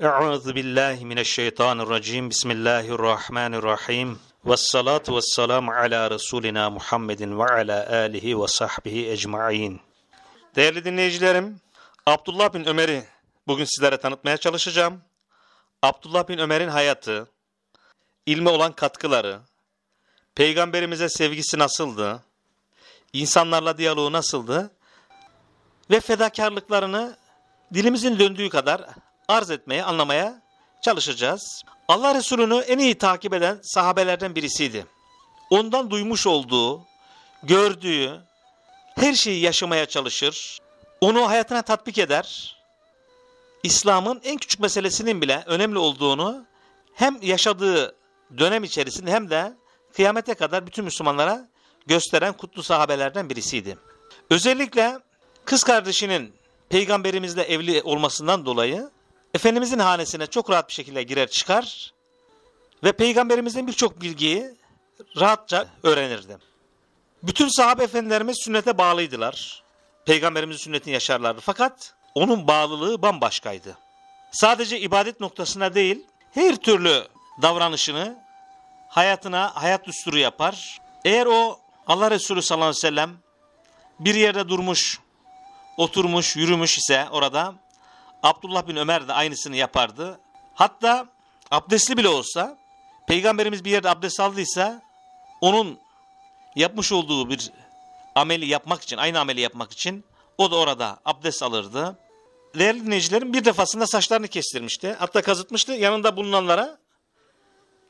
Euzu billahi mineşşeytanirracim. Bismillahirrahmanirrahim. Vessalatu vesselamu ala Resulina Muhammedin ve ala alihi ve sahbihi ecmaîn. Değerli dinleyicilerim, Abdullah bin Ömer'i bugün sizlere tanıtmaya çalışacağım. Abdullah bin Ömer'in hayatı, ilme olan katkıları, peygamberimize sevgisi nasıldı, insanlarla diyaloğu nasıldı ve fedakarlıklarını dilimizin döndüğü kadar arz etmeye, anlamaya çalışacağız. Allah Resulü'nü en iyi takip eden sahabelerden birisiydi. Ondan duymuş olduğu, gördüğü her şeyi yaşamaya çalışır. Onu hayatına tatbik eder. İslam'ın en küçük meselesinin bile önemli olduğunu hem yaşadığı dönem içerisinde hem de kıyamete kadar bütün Müslümanlara gösteren kutlu sahabelerden birisiydi. Özellikle kız kardeşinin peygamberimizle evli olmasından dolayı Efendimizin hanesine çok rahat bir şekilde girer çıkar ve Peygamberimizin birçok bilgiyi rahatça öğrenirdi. Bütün sahabe efendilerimiz sünnete bağlıydılar. Peygamberimizin sünnetini yaşarlardı. Fakat onun bağlılığı bambaşkaydı. Sadece ibadet noktasına değil, her türlü davranışını hayatına hayat düsturu yapar. Eğer o Allah Resulü sallallahu aleyhi ve sellem bir yerde durmuş, oturmuş, yürümüş ise orada Abdullah bin Ömer de aynısını yapardı. Hatta abdestli bile olsa peygamberimiz bir yerde abdest aldıysa onun yapmış olduğu bir ameli yapmak için, aynı ameli yapmak için o da orada abdest alırdı. Değerli dinleyicilerim bir defasında saçlarını kestirmişti. Hatta kazıtmıştı. Yanında bulunanlara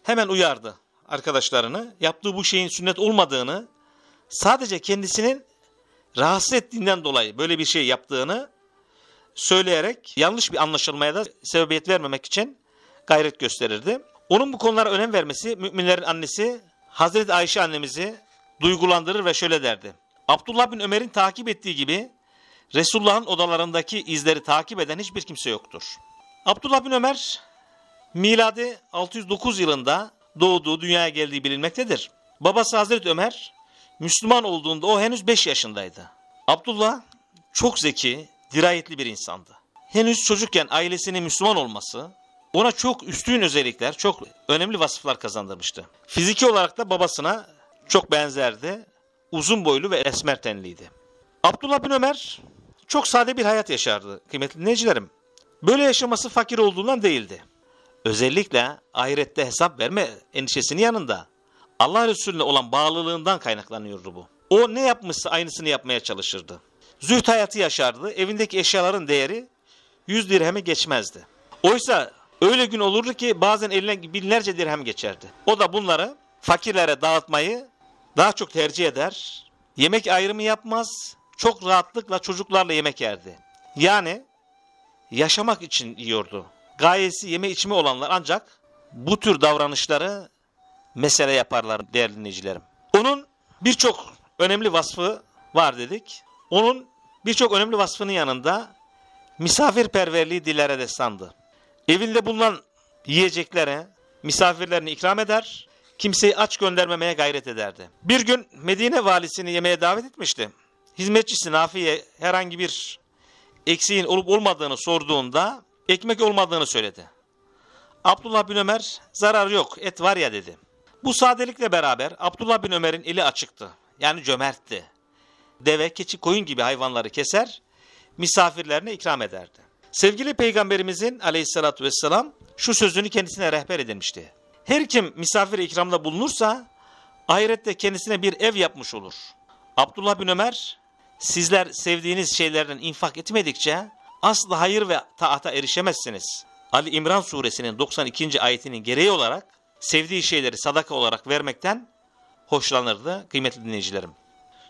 hemen uyardı arkadaşlarını. Yaptığı bu şeyin sünnet olmadığını, sadece kendisinin rahatsız ettiğinden dolayı böyle bir şey yaptığını söyleyerek yanlış bir anlaşılmaya da sebebiyet vermemek için gayret gösterirdi. Onun bu konulara önem vermesi müminlerin annesi Hazreti Ayşe annemizi duygulandırır ve şöyle derdi. Abdullah bin Ömer'in takip ettiği gibi Resulullah'ın odalarındaki izleri takip eden hiçbir kimse yoktur. Abdullah bin Ömer miladi 609 yılında doğduğu dünyaya geldiği bilinmektedir. Babası Hazreti Ömer Müslüman olduğunda o henüz 5 yaşındaydı. Abdullah çok zeki, dirayetli bir insandı. Henüz çocukken ailesinin Müslüman olması ona çok üstün özellikler, çok önemli vasıflar kazandırmıştı. Fiziki olarak da babasına çok benzerdi. Uzun boylu ve esmer tenliydi. Abdullah bin Ömer çok sade bir hayat yaşardı kıymetli dinleyicilerim. Böyle yaşaması fakir olduğundan değildi. Özellikle ahirette hesap verme endişesinin yanında Allah Resulüne olan bağlılığından kaynaklanıyordu bu. O ne yapmışsa aynısını yapmaya çalışırdı züht hayatı yaşardı. Evindeki eşyaların değeri 100 dirhemi geçmezdi. Oysa öyle gün olurdu ki bazen eline binlerce dirhem geçerdi. O da bunları fakirlere dağıtmayı daha çok tercih eder. Yemek ayrımı yapmaz. Çok rahatlıkla çocuklarla yemek yerdi. Yani yaşamak için yiyordu. Gayesi yeme içme olanlar ancak bu tür davranışları mesele yaparlar değerli dinleyicilerim. Onun birçok önemli vasfı var dedik. Onun birçok önemli vasfının yanında misafirperverliği dillere destandı. Evinde bulunan yiyeceklere misafirlerini ikram eder, kimseyi aç göndermemeye gayret ederdi. Bir gün Medine valisini yemeğe davet etmişti. Hizmetçisi Nafi'ye herhangi bir eksiğin olup olmadığını sorduğunda ekmek olmadığını söyledi. Abdullah bin Ömer zarar yok et var ya dedi. Bu sadelikle beraber Abdullah bin Ömer'in eli açıktı. Yani cömertti. Deve, keçi, koyun gibi hayvanları keser, misafirlerine ikram ederdi. Sevgili Peygamberimizin aleyhissalatü vesselam şu sözünü kendisine rehber edilmişti. Her kim misafir ikramda bulunursa ahirette kendisine bir ev yapmış olur. Abdullah bin Ömer sizler sevdiğiniz şeylerden infak etmedikçe asla hayır ve taata erişemezsiniz. Ali İmran suresinin 92. ayetinin gereği olarak sevdiği şeyleri sadaka olarak vermekten hoşlanırdı kıymetli dinleyicilerim.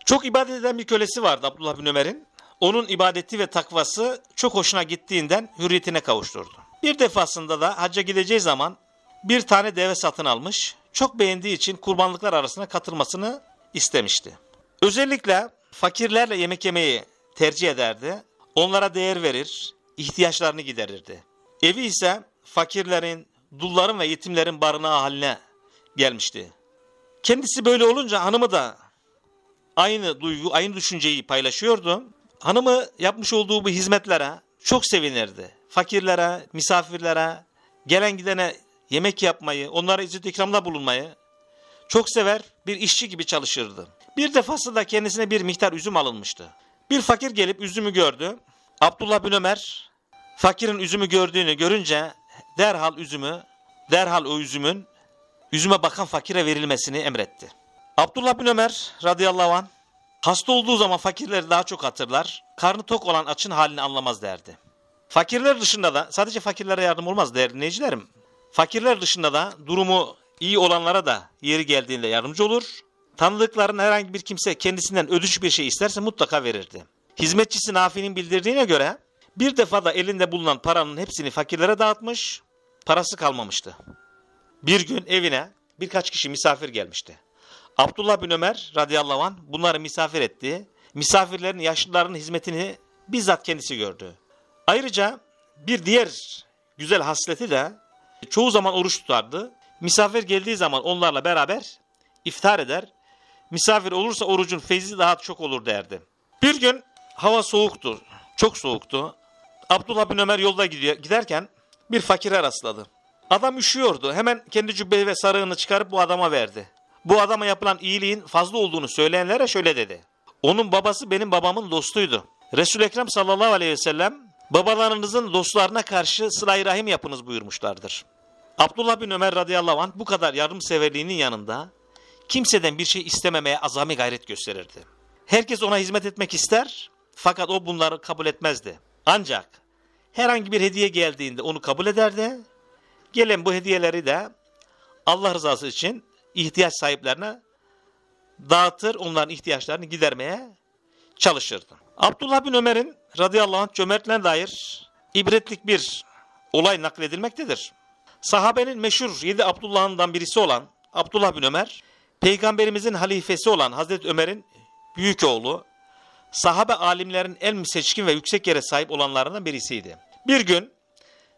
Çok ibadet eden bir kölesi vardı Abdullah bin Ömer'in. Onun ibadeti ve takvası çok hoşuna gittiğinden hürriyetine kavuşturdu. Bir defasında da hacca gideceği zaman bir tane deve satın almış, çok beğendiği için kurbanlıklar arasına katılmasını istemişti. Özellikle fakirlerle yemek yemeyi tercih ederdi. Onlara değer verir, ihtiyaçlarını giderirdi. Evi ise fakirlerin, dulların ve yetimlerin barınağı haline gelmişti. Kendisi böyle olunca hanımı da aynı duygu, aynı düşünceyi paylaşıyordu. Hanımı yapmış olduğu bu hizmetlere çok sevinirdi. Fakirlere, misafirlere, gelen gidene yemek yapmayı, onlara izzet ikramda bulunmayı çok sever, bir işçi gibi çalışırdı. Bir defasında kendisine bir miktar üzüm alınmıştı. Bir fakir gelip üzümü gördü. Abdullah bin Ömer fakirin üzümü gördüğünü görünce derhal üzümü, derhal o üzümün üzüme bakan fakire verilmesini emretti. Abdullah bin Ömer radıyallahu an hasta olduğu zaman fakirleri daha çok hatırlar. Karnı tok olan açın halini anlamaz derdi. Fakirler dışında da sadece fakirlere yardım olmaz değerli dinleyicilerim. Fakirler dışında da durumu iyi olanlara da yeri geldiğinde yardımcı olur. Tanıdıkların herhangi bir kimse kendisinden ödüş bir şey isterse mutlaka verirdi. Hizmetçisi Nafi'nin bildirdiğine göre bir defa da elinde bulunan paranın hepsini fakirlere dağıtmış, parası kalmamıştı. Bir gün evine birkaç kişi misafir gelmişti. Abdullah bin Ömer radıyallahu an bunları misafir etti. Misafirlerin yaşlıların hizmetini bizzat kendisi gördü. Ayrıca bir diğer güzel hasleti de çoğu zaman oruç tutardı. Misafir geldiği zaman onlarla beraber iftar eder. Misafir olursa orucun feyzi daha çok olur derdi. Bir gün hava soğuktu, çok soğuktu. Abdullah bin Ömer yolda gidiyor, giderken bir fakire rastladı. Adam üşüyordu. Hemen kendi cübbeyi ve sarığını çıkarıp bu adama verdi. Bu adama yapılan iyiliğin fazla olduğunu söyleyenlere şöyle dedi. Onun babası benim babamın dostuydu. Resul-i Ekrem sallallahu aleyhi ve sellem babalarınızın dostlarına karşı sıla rahim yapınız buyurmuşlardır. Abdullah bin Ömer radıyallahu anh bu kadar yardımseverliğinin yanında kimseden bir şey istememeye azami gayret gösterirdi. Herkes ona hizmet etmek ister fakat o bunları kabul etmezdi. Ancak herhangi bir hediye geldiğinde onu kabul ederdi. Gelen bu hediyeleri de Allah rızası için ihtiyaç sahiplerine dağıtır, onların ihtiyaçlarını gidermeye çalışırdı. Abdullah bin Ömer'in radıyallahu anh cömertliğine dair ibretlik bir olay nakledilmektedir. Sahabenin meşhur yedi Abdullah'ından birisi olan Abdullah bin Ömer, Peygamberimizin halifesi olan Hazreti Ömer'in büyük oğlu, sahabe alimlerin en seçkin ve yüksek yere sahip olanlarından birisiydi. Bir gün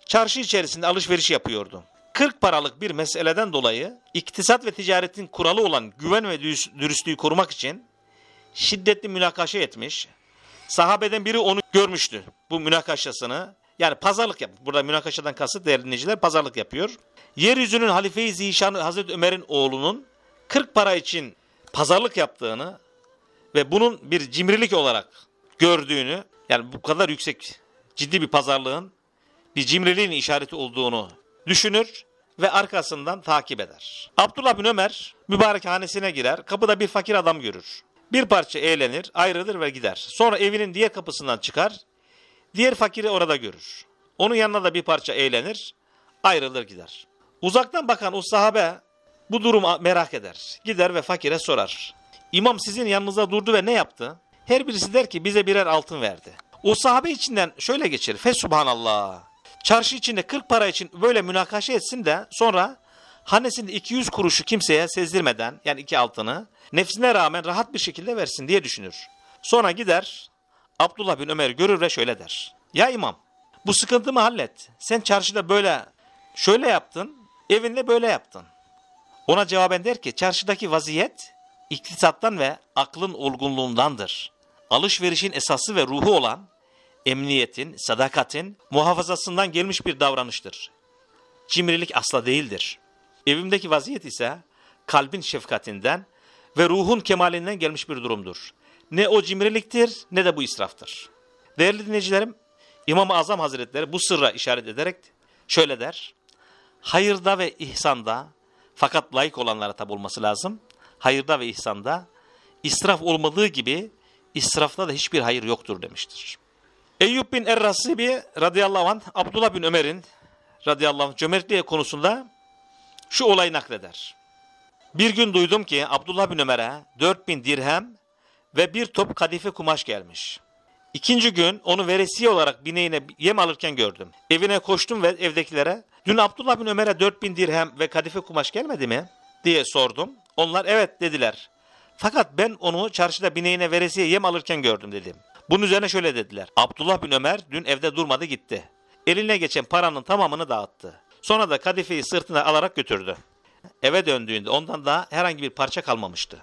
çarşı içerisinde alışveriş yapıyordu. 40 paralık bir meseleden dolayı iktisat ve ticaretin kuralı olan güven ve dürüstlüğü korumak için şiddetli münakaşa etmiş. Sahabeden biri onu görmüştü bu münakaşasını. Yani pazarlık yap. Burada münakaşadan kasıt değerli dinleyiciler pazarlık yapıyor. Yeryüzünün halife-i zişanı Hazreti Ömer'in oğlunun 40 para için pazarlık yaptığını ve bunun bir cimrilik olarak gördüğünü yani bu kadar yüksek ciddi bir pazarlığın bir cimriliğin işareti olduğunu düşünür ve arkasından takip eder. Abdullah bin Ömer mübarek hanesine girer, kapıda bir fakir adam görür. Bir parça eğlenir, ayrılır ve gider. Sonra evinin diğer kapısından çıkar, diğer fakiri orada görür. Onun yanına da bir parça eğlenir, ayrılır gider. Uzaktan bakan o sahabe bu durumu merak eder. Gider ve fakire sorar. İmam sizin yanınızda durdu ve ne yaptı? Her birisi der ki bize birer altın verdi. O sahabe içinden şöyle geçir. Fe subhanallah çarşı içinde 40 para için böyle münakaşa etsin de sonra hanesinde 200 kuruşu kimseye sezdirmeden yani iki altını nefsine rağmen rahat bir şekilde versin diye düşünür. Sonra gider Abdullah bin Ömer görür ve şöyle der. Ya imam bu sıkıntımı hallet. Sen çarşıda böyle şöyle yaptın evinde böyle yaptın. Ona cevaben der ki çarşıdaki vaziyet iktisattan ve aklın olgunluğundandır. Alışverişin esası ve ruhu olan emniyetin, sadakatin muhafazasından gelmiş bir davranıştır. Cimrilik asla değildir. Evimdeki vaziyet ise kalbin şefkatinden ve ruhun kemalinden gelmiş bir durumdur. Ne o cimriliktir ne de bu israftır. Değerli dinleyicilerim, İmam-ı Azam Hazretleri bu sırra işaret ederek şöyle der. Hayırda ve ihsanda fakat layık olanlara tabi olması lazım. Hayırda ve ihsanda israf olmadığı gibi israfta da hiçbir hayır yoktur demiştir. Eyyub bin Er-Rasibi radıyallahu anh, Abdullah bin Ömer'in radıyallahu anh cömertliği konusunda şu olayı nakleder. Bir gün duydum ki Abdullah bin Ömer'e 4000 dirhem ve bir top kadife kumaş gelmiş. İkinci gün onu veresiye olarak bineğine yem alırken gördüm. Evine koştum ve evdekilere dün Abdullah bin Ömer'e 4000 dirhem ve kadife kumaş gelmedi mi diye sordum. Onlar evet dediler. Fakat ben onu çarşıda bineğine veresiye yem alırken gördüm dedim. Bunun üzerine şöyle dediler. Abdullah bin Ömer dün evde durmadı gitti. Eline geçen paranın tamamını dağıttı. Sonra da kadifeyi sırtına alarak götürdü. Eve döndüğünde ondan daha herhangi bir parça kalmamıştı.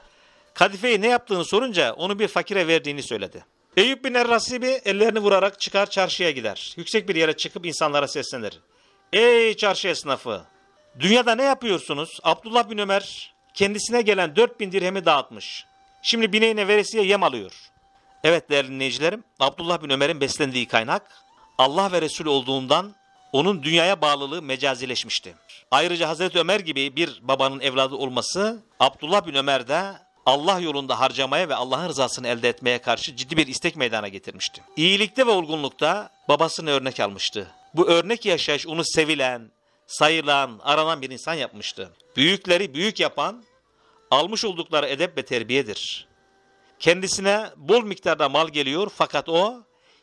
Kadifeyi ne yaptığını sorunca onu bir fakire verdiğini söyledi. Eyüp bin Errasibi ellerini vurarak çıkar çarşıya gider. Yüksek bir yere çıkıp insanlara seslenir. Ey çarşı esnafı! Dünyada ne yapıyorsunuz? Abdullah bin Ömer kendisine gelen 4000 dirhemi dağıtmış. Şimdi bineğine veresiye yem alıyor. Evet değerli dinleyicilerim, Abdullah bin Ömer'in beslendiği kaynak Allah ve Resul olduğundan onun dünyaya bağlılığı mecazileşmişti. Ayrıca Hazreti Ömer gibi bir babanın evladı olması Abdullah bin Ömer'de Allah yolunda harcamaya ve Allah'ın rızasını elde etmeye karşı ciddi bir istek meydana getirmişti. İyilikte ve olgunlukta babasını örnek almıştı. Bu örnek yaşayış onu sevilen, sayılan, aranan bir insan yapmıştı. Büyükleri büyük yapan, almış oldukları edep ve terbiyedir. Kendisine bol miktarda mal geliyor fakat o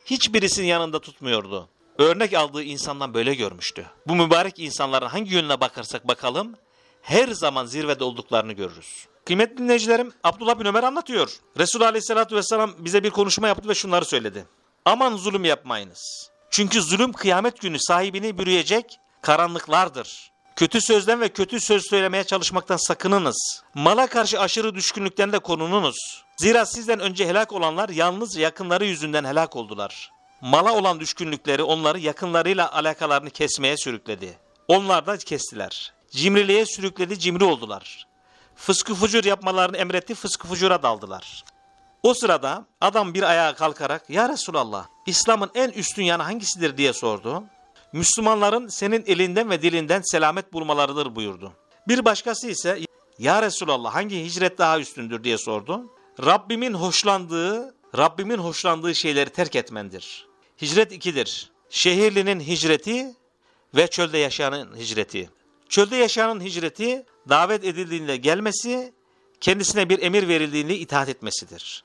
hiçbirisinin yanında tutmuyordu. Örnek aldığı insandan böyle görmüştü. Bu mübarek insanların hangi yönüne bakarsak bakalım her zaman zirvede olduklarını görürüz. Kıymetli dinleyicilerim Abdullah bin Ömer anlatıyor. Resul Aleyhisselatü Vesselam bize bir konuşma yaptı ve şunları söyledi. Aman zulüm yapmayınız. Çünkü zulüm kıyamet günü sahibini bürüyecek karanlıklardır. Kötü sözden ve kötü söz söylemeye çalışmaktan sakınınız. Mala karşı aşırı düşkünlükten de korununuz. Zira sizden önce helak olanlar yalnız yakınları yüzünden helak oldular. Mala olan düşkünlükleri onları yakınlarıyla alakalarını kesmeye sürükledi. Onlar da kestiler. Cimriliğe sürükledi, cimri oldular. Fıskı fucur yapmalarını emretti, fıskı fucura daldılar. O sırada adam bir ayağa kalkarak ''Ya Resulallah, İslam'ın en üstün yanı hangisidir?'' diye sordu. Müslümanların senin elinden ve dilinden selamet bulmalarıdır buyurdu. Bir başkası ise ya Resulallah hangi hicret daha üstündür diye sordu. Rabbimin hoşlandığı, Rabbimin hoşlandığı şeyleri terk etmendir. Hicret ikidir. Şehirlinin hicreti ve çölde yaşayanın hicreti. Çölde yaşayanın hicreti davet edildiğinde gelmesi, kendisine bir emir verildiğinde itaat etmesidir.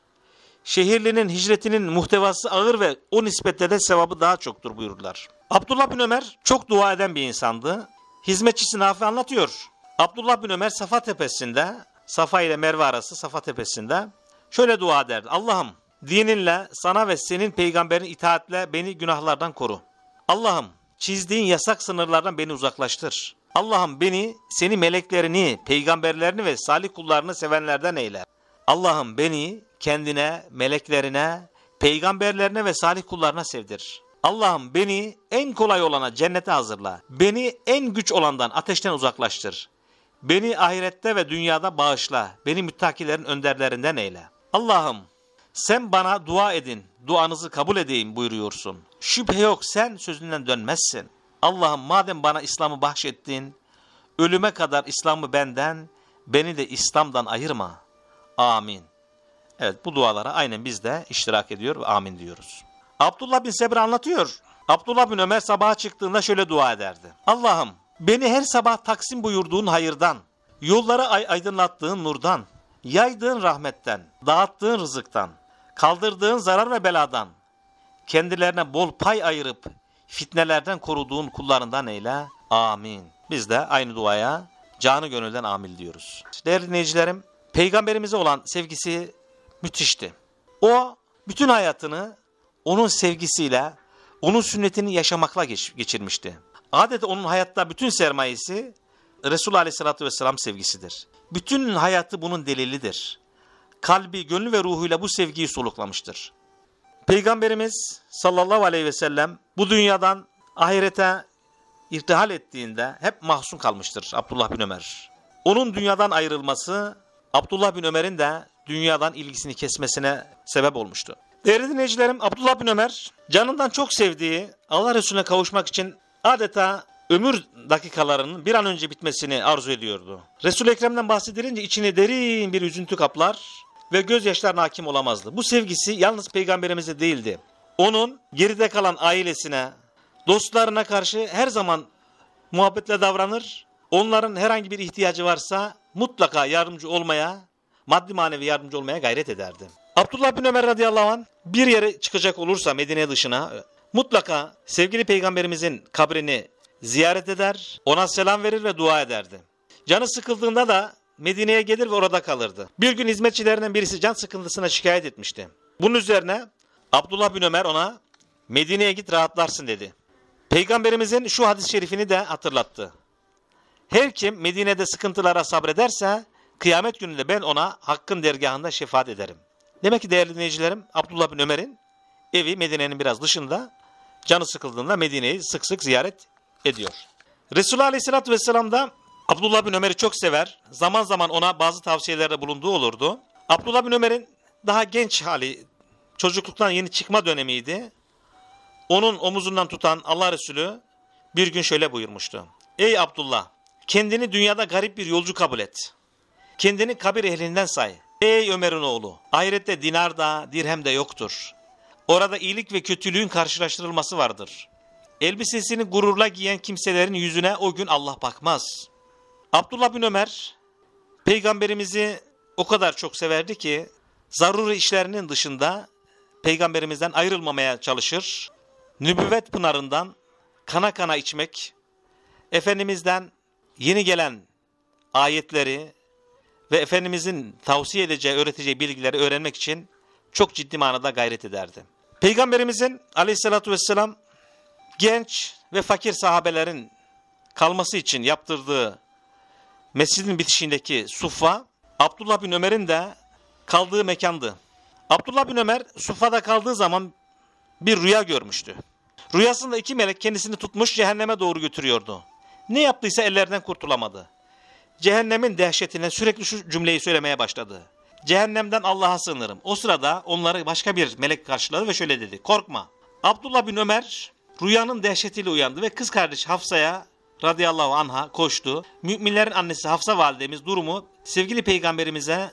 Şehirlinin hicretinin muhtevası ağır ve o nispetle de sevabı daha çoktur buyururlar. Abdullah bin Ömer çok dua eden bir insandı. Hizmetçisi Nafi anlatıyor. Abdullah bin Ömer Safa tepesinde, Safa ile Merve arası Safa tepesinde şöyle dua ederdi. Allah'ım dininle sana ve senin peygamberin itaatle beni günahlardan koru. Allah'ım çizdiğin yasak sınırlardan beni uzaklaştır. Allah'ım beni, seni meleklerini, peygamberlerini ve salih kullarını sevenlerden eyle. Allah'ım beni kendine, meleklerine, peygamberlerine ve salih kullarına sevdir. Allah'ım beni en kolay olana cennete hazırla. Beni en güç olandan ateşten uzaklaştır. Beni ahirette ve dünyada bağışla. Beni müttakilerin önderlerinden eyle. Allah'ım sen bana dua edin, duanızı kabul edeyim buyuruyorsun. Şüphe yok sen sözünden dönmezsin. Allah'ım madem bana İslam'ı bahşettin, ölüme kadar İslam'ı benden, beni de İslam'dan ayırma. Amin. Evet bu dualara aynen biz de iştirak ediyor ve amin diyoruz. Abdullah bin Sebra anlatıyor. Abdullah bin Ömer sabaha çıktığında şöyle dua ederdi. Allah'ım beni her sabah taksim buyurduğun hayırdan, yollara ay aydınlattığın nurdan, yaydığın rahmetten, dağıttığın rızıktan, kaldırdığın zarar ve beladan, kendilerine bol pay ayırıp fitnelerden koruduğun kullarından eyle. Amin. Biz de aynı duaya canı gönülden amil diyoruz. Değerli dinleyicilerim, peygamberimize olan sevgisi müthişti. O bütün hayatını onun sevgisiyle, onun sünnetini yaşamakla geç, geçirmişti. Adeta onun hayatta bütün sermayesi Resul Aleyhisselatü Vesselam sevgisidir. Bütün hayatı bunun delilidir. Kalbi, gönlü ve ruhuyla bu sevgiyi soluklamıştır. Peygamberimiz sallallahu aleyhi ve sellem bu dünyadan ahirete irtihal ettiğinde hep mahzun kalmıştır Abdullah bin Ömer. Onun dünyadan ayrılması Abdullah bin Ömer'in de dünyadan ilgisini kesmesine sebep olmuştu. Değerli dinleyicilerim Abdullah bin Ömer canından çok sevdiği Allah Resulüne kavuşmak için adeta ömür dakikalarının bir an önce bitmesini arzu ediyordu. Resul-i Ekrem'den bahsedilince içini derin bir üzüntü kaplar ve gözyaşlarına hakim olamazdı. Bu sevgisi yalnız peygamberimize değildi. Onun geride kalan ailesine, dostlarına karşı her zaman muhabbetle davranır. Onların herhangi bir ihtiyacı varsa mutlaka yardımcı olmaya, maddi manevi yardımcı olmaya gayret ederdi. Abdullah bin Ömer radıyallahu anh bir yere çıkacak olursa Medine dışına mutlaka sevgili peygamberimizin kabrini ziyaret eder, ona selam verir ve dua ederdi. Canı sıkıldığında da Medine'ye gelir ve orada kalırdı. Bir gün hizmetçilerinden birisi can sıkıntısına şikayet etmişti. Bunun üzerine Abdullah bin Ömer ona Medine'ye git rahatlarsın dedi. Peygamberimizin şu hadis-i şerifini de hatırlattı. Her kim Medine'de sıkıntılara sabrederse kıyamet gününde ben ona hakkın dergahında şefaat ederim. Demek ki değerli dinleyicilerim Abdullah bin Ömer'in evi Medine'nin biraz dışında canı sıkıldığında Medine'yi sık sık ziyaret ediyor. Resulullah Aleyhisselatü Vesselam da Abdullah bin Ömer'i çok sever. Zaman zaman ona bazı tavsiyelerde bulunduğu olurdu. Abdullah bin Ömer'in daha genç hali, çocukluktan yeni çıkma dönemiydi. Onun omuzundan tutan Allah Resulü bir gün şöyle buyurmuştu. Ey Abdullah, kendini dünyada garip bir yolcu kabul et. Kendini kabir ehlinden say. Ey Ömer'in oğlu! Ahirette dinar da dirhem de yoktur. Orada iyilik ve kötülüğün karşılaştırılması vardır. Elbisesini gururla giyen kimselerin yüzüne o gün Allah bakmaz. Abdullah bin Ömer, peygamberimizi o kadar çok severdi ki, zaruri işlerinin dışında peygamberimizden ayrılmamaya çalışır. Nübüvvet pınarından kana kana içmek, Efendimiz'den yeni gelen ayetleri, ve Efendimizin tavsiye edeceği, öğreteceği bilgileri öğrenmek için çok ciddi manada gayret ederdi. Peygamberimizin aleyhissalatü vesselam genç ve fakir sahabelerin kalması için yaptırdığı mescidin bitişindeki suffa, Abdullah bin Ömer'in de kaldığı mekandı. Abdullah bin Ömer Sufa'da kaldığı zaman bir rüya görmüştü. Rüyasında iki melek kendisini tutmuş cehenneme doğru götürüyordu. Ne yaptıysa ellerinden kurtulamadı cehennemin dehşetine sürekli şu cümleyi söylemeye başladı. Cehennemden Allah'a sığınırım. O sırada onları başka bir melek karşıladı ve şöyle dedi. Korkma. Abdullah bin Ömer rüyanın dehşetiyle uyandı ve kız kardeş Hafsa'ya radıyallahu anha koştu. Müminlerin annesi Hafsa validemiz durumu sevgili peygamberimize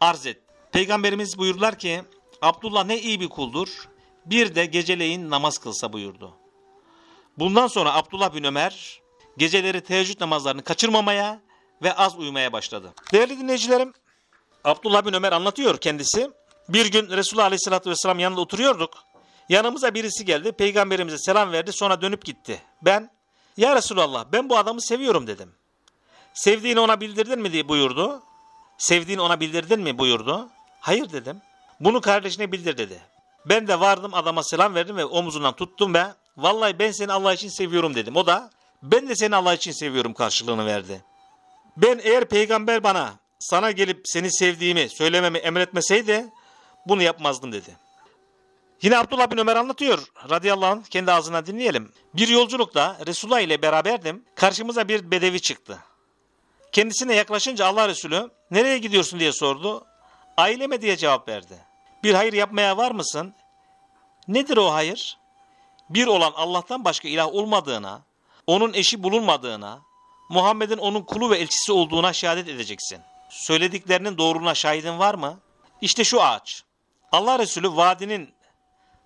arz etti. Peygamberimiz buyurdular ki Abdullah ne iyi bir kuldur bir de geceleyin namaz kılsa buyurdu. Bundan sonra Abdullah bin Ömer geceleri teheccüd namazlarını kaçırmamaya ve az uyumaya başladı. Değerli dinleyicilerim, Abdullah bin Ömer anlatıyor kendisi. Bir gün Resulullah Aleyhisselatü Vesselam yanında oturuyorduk. Yanımıza birisi geldi. Peygamberimize selam verdi. Sonra dönüp gitti. Ben, ya Resulallah ben bu adamı seviyorum dedim. Sevdiğini ona bildirdin mi diye buyurdu. Sevdiğini ona bildirdin mi buyurdu. Hayır dedim. Bunu kardeşine bildir dedi. Ben de vardım adama selam verdim ve omuzundan tuttum ve vallahi ben seni Allah için seviyorum dedim. O da ben de seni Allah için seviyorum karşılığını verdi. Ben eğer peygamber bana sana gelip seni sevdiğimi söylememi emretmeseydi bunu yapmazdım dedi. Yine Abdullah bin Ömer anlatıyor. Radıyallahu anh kendi ağzına dinleyelim. Bir yolculukta Resulullah ile beraberdim. Karşımıza bir bedevi çıktı. Kendisine yaklaşınca Allah Resulü nereye gidiyorsun diye sordu. Aileme diye cevap verdi. Bir hayır yapmaya var mısın? Nedir o hayır? Bir olan Allah'tan başka ilah olmadığına, onun eşi bulunmadığına, Muhammed'in onun kulu ve elçisi olduğuna şehadet edeceksin. Söylediklerinin doğruluğuna şahidin var mı? İşte şu ağaç. Allah Resulü vadinin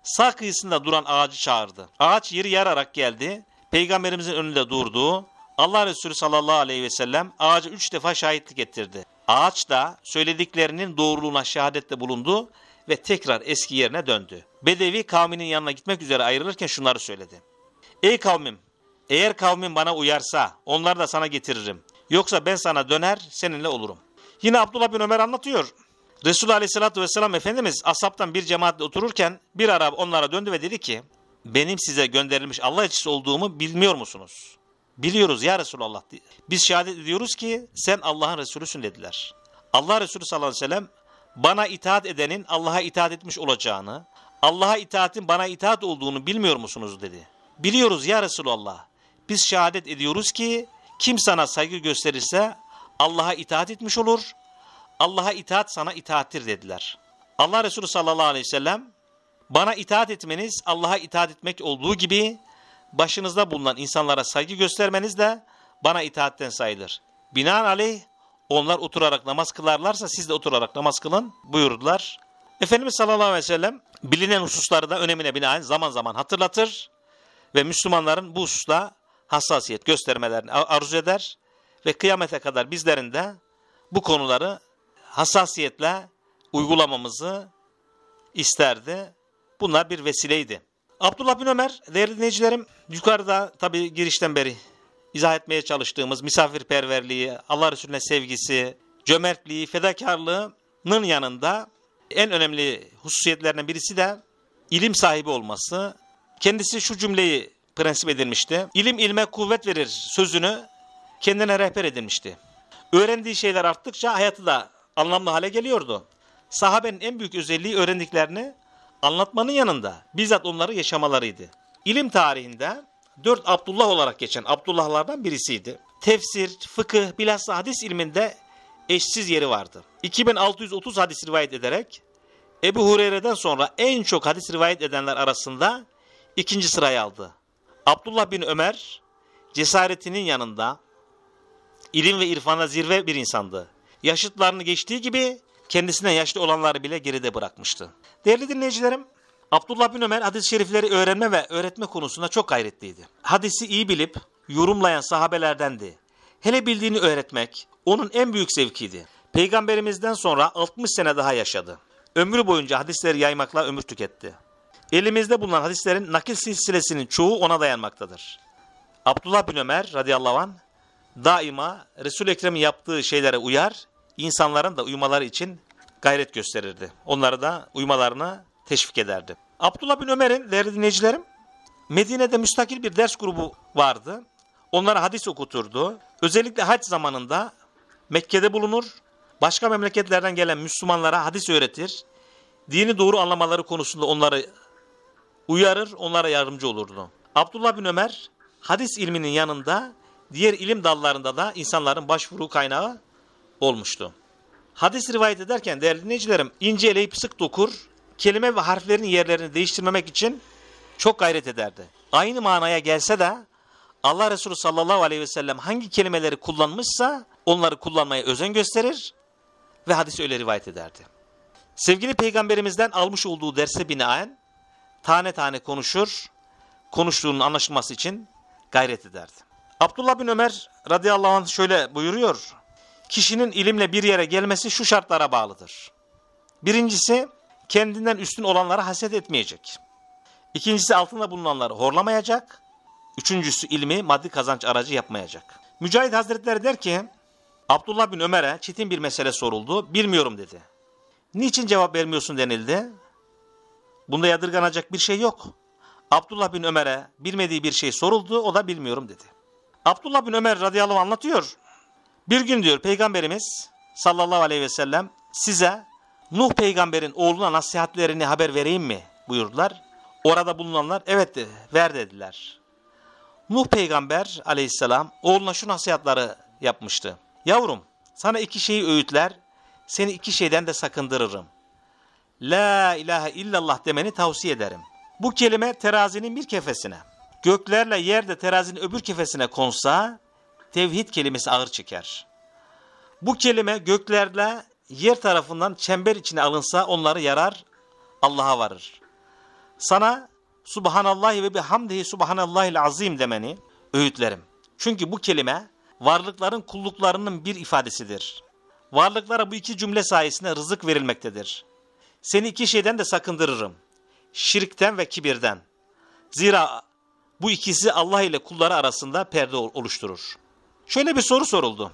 sağ kıyısında duran ağacı çağırdı. Ağaç yeri yararak geldi. Peygamberimizin önünde durdu. Allah Resulü sallallahu aleyhi ve sellem ağaca üç defa şahitlik ettirdi. Ağaç da söylediklerinin doğruluğuna şehadette bulundu ve tekrar eski yerine döndü. Bedevi kavminin yanına gitmek üzere ayrılırken şunları söyledi. Ey kavmim eğer kavmin bana uyarsa onları da sana getiririm. Yoksa ben sana döner seninle olurum. Yine Abdullah bin Ömer anlatıyor. Resul aleyhissalatü vesselam Efendimiz asaptan bir cemaatle otururken bir Arap onlara döndü ve dedi ki benim size gönderilmiş Allah elçisi olduğumu bilmiyor musunuz? Biliyoruz ya Resulallah. Biz şehadet ediyoruz ki sen Allah'ın Resulüsün dediler. Allah Resulü sallallahu aleyhi ve sellem bana itaat edenin Allah'a itaat etmiş olacağını, Allah'a itaatin bana itaat olduğunu bilmiyor musunuz dedi. Biliyoruz ya Resulallah biz şehadet ediyoruz ki kim sana saygı gösterirse Allah'a itaat etmiş olur. Allah'a itaat sana itaattir dediler. Allah Resulü sallallahu aleyhi ve sellem bana itaat etmeniz Allah'a itaat etmek olduğu gibi başınızda bulunan insanlara saygı göstermeniz de bana itaatten sayılır. Binaenaleyh onlar oturarak namaz kılarlarsa siz de oturarak namaz kılın buyurdular. Efendimiz sallallahu aleyhi ve sellem bilinen hususları da önemine binaen zaman zaman hatırlatır ve Müslümanların bu hususta hassasiyet göstermelerini arzu eder ve kıyamete kadar bizlerin de bu konuları hassasiyetle uygulamamızı isterdi. Bunlar bir vesileydi. Abdullah bin Ömer, değerli dinleyicilerim, yukarıda tabi girişten beri izah etmeye çalıştığımız misafirperverliği, Allah Resulüne sevgisi, cömertliği, fedakarlığının yanında en önemli hususiyetlerinden birisi de ilim sahibi olması. Kendisi şu cümleyi prensip edilmişti. İlim ilme kuvvet verir sözünü kendine rehber edilmişti. Öğrendiği şeyler arttıkça hayatı da anlamlı hale geliyordu. Sahabenin en büyük özelliği öğrendiklerini anlatmanın yanında bizzat onları yaşamalarıydı. İlim tarihinde dört Abdullah olarak geçen Abdullahlardan birisiydi. Tefsir, fıkıh, bilhassa hadis ilminde eşsiz yeri vardı. 2630 hadis rivayet ederek Ebu Hureyre'den sonra en çok hadis rivayet edenler arasında ikinci sırayı aldı. Abdullah bin Ömer cesaretinin yanında ilim ve irfana zirve bir insandı. Yaşıtlarını geçtiği gibi kendisine yaşlı olanları bile geride bırakmıştı. Değerli dinleyicilerim, Abdullah bin Ömer hadis-i şerifleri öğrenme ve öğretme konusunda çok gayretliydi. Hadisi iyi bilip yorumlayan sahabelerdendi. Hele bildiğini öğretmek onun en büyük zevkiydi. Peygamberimizden sonra 60 sene daha yaşadı. Ömrü boyunca hadisleri yaymakla ömür tüketti. Elimizde bulunan hadislerin nakil silsilesinin çoğu ona dayanmaktadır. Abdullah bin Ömer radıyallahu anh daima Resul-i Ekrem'in yaptığı şeylere uyar, insanların da uymaları için gayret gösterirdi. Onları da uymalarına teşvik ederdi. Abdullah bin Ömer'in değerli dinleyicilerim Medine'de müstakil bir ders grubu vardı. Onlara hadis okuturdu. Özellikle hac zamanında Mekke'de bulunur. Başka memleketlerden gelen Müslümanlara hadis öğretir. Dini doğru anlamaları konusunda onları uyarır, onlara yardımcı olurdu. Abdullah bin Ömer hadis ilminin yanında diğer ilim dallarında da insanların başvuru kaynağı olmuştu. Hadis rivayet ederken değerli dinleyicilerim inceleyip sık dokur, kelime ve harflerin yerlerini değiştirmemek için çok gayret ederdi. Aynı manaya gelse de Allah Resulü sallallahu aleyhi ve sellem hangi kelimeleri kullanmışsa onları kullanmaya özen gösterir ve hadis öyle rivayet ederdi. Sevgili peygamberimizden almış olduğu derse binaen tane tane konuşur, konuştuğunun anlaşılması için gayret ederdi. Abdullah bin Ömer radıyallahu anh şöyle buyuruyor. Kişinin ilimle bir yere gelmesi şu şartlara bağlıdır. Birincisi kendinden üstün olanlara haset etmeyecek. İkincisi altında bulunanları horlamayacak. Üçüncüsü ilmi maddi kazanç aracı yapmayacak. Mücahit Hazretleri der ki Abdullah bin Ömer'e çetin bir mesele soruldu. Bilmiyorum dedi. Niçin cevap vermiyorsun denildi. Bunda yadırganacak bir şey yok. Abdullah bin Ömer'e bilmediği bir şey soruldu o da bilmiyorum dedi. Abdullah bin Ömer radıyallahu anlatıyor. Bir gün diyor peygamberimiz sallallahu aleyhi ve sellem size Nuh peygamberin oğluna nasihatlerini haber vereyim mi buyurdular. Orada bulunanlar evet dedi, ver dediler. Nuh peygamber aleyhisselam oğluna şu nasihatları yapmıştı. Yavrum sana iki şeyi öğütler, seni iki şeyden de sakındırırım. La ilahe illallah demeni tavsiye ederim. Bu kelime terazinin bir kefesine, göklerle yerde terazinin öbür kefesine konsa tevhid kelimesi ağır çeker. Bu kelime göklerle yer tarafından çember içine alınsa onları yarar, Allah'a varır. Sana Subhanallah ve bihamdihi Subhanallahil azim demeni öğütlerim. Çünkü bu kelime varlıkların kulluklarının bir ifadesidir. Varlıklara bu iki cümle sayesinde rızık verilmektedir. Seni iki şeyden de sakındırırım. Şirkten ve kibirden. Zira bu ikisi Allah ile kulları arasında perde oluşturur. Şöyle bir soru soruldu.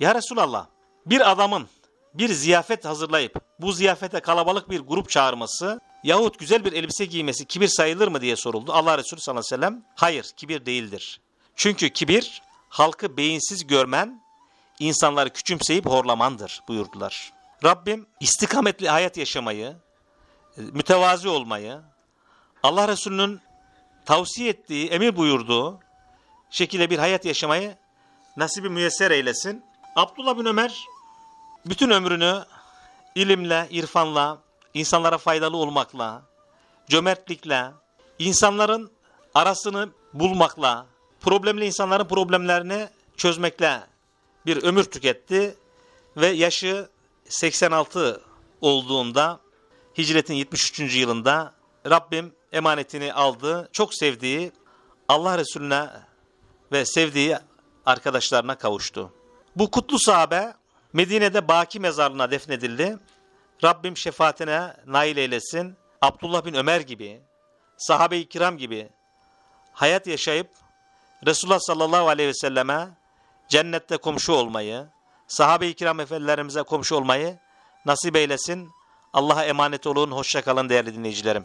Ya Resulallah bir adamın bir ziyafet hazırlayıp bu ziyafete kalabalık bir grup çağırması yahut güzel bir elbise giymesi kibir sayılır mı diye soruldu. Allah Resulü sallallahu aleyhi ve sellem hayır kibir değildir. Çünkü kibir halkı beyinsiz görmen, insanları küçümseyip horlamandır buyurdular. Rabbim istikametli hayat yaşamayı, e, mütevazi olmayı, Allah Resulü'nün tavsiye ettiği, emir buyurduğu şekilde bir hayat yaşamayı nasibi müyesser eylesin. Abdullah bin Ömer bütün ömrünü ilimle, irfanla, insanlara faydalı olmakla, cömertlikle, insanların arasını bulmakla, problemli insanların problemlerini çözmekle bir ömür tüketti ve yaşı 86 olduğunda hicretin 73. yılında Rabbim emanetini aldı. Çok sevdiği Allah Resulüne ve sevdiği arkadaşlarına kavuştu. Bu kutlu sahabe Medine'de Baki mezarlığına defnedildi. Rabbim şefaatine nail eylesin. Abdullah bin Ömer gibi, sahabe-i kiram gibi hayat yaşayıp Resulullah sallallahu aleyhi ve selleme cennette komşu olmayı, Sahabe-i kiram efendilerimize komşu olmayı nasip eylesin. Allah'a emanet olun. Hoşçakalın değerli dinleyicilerim.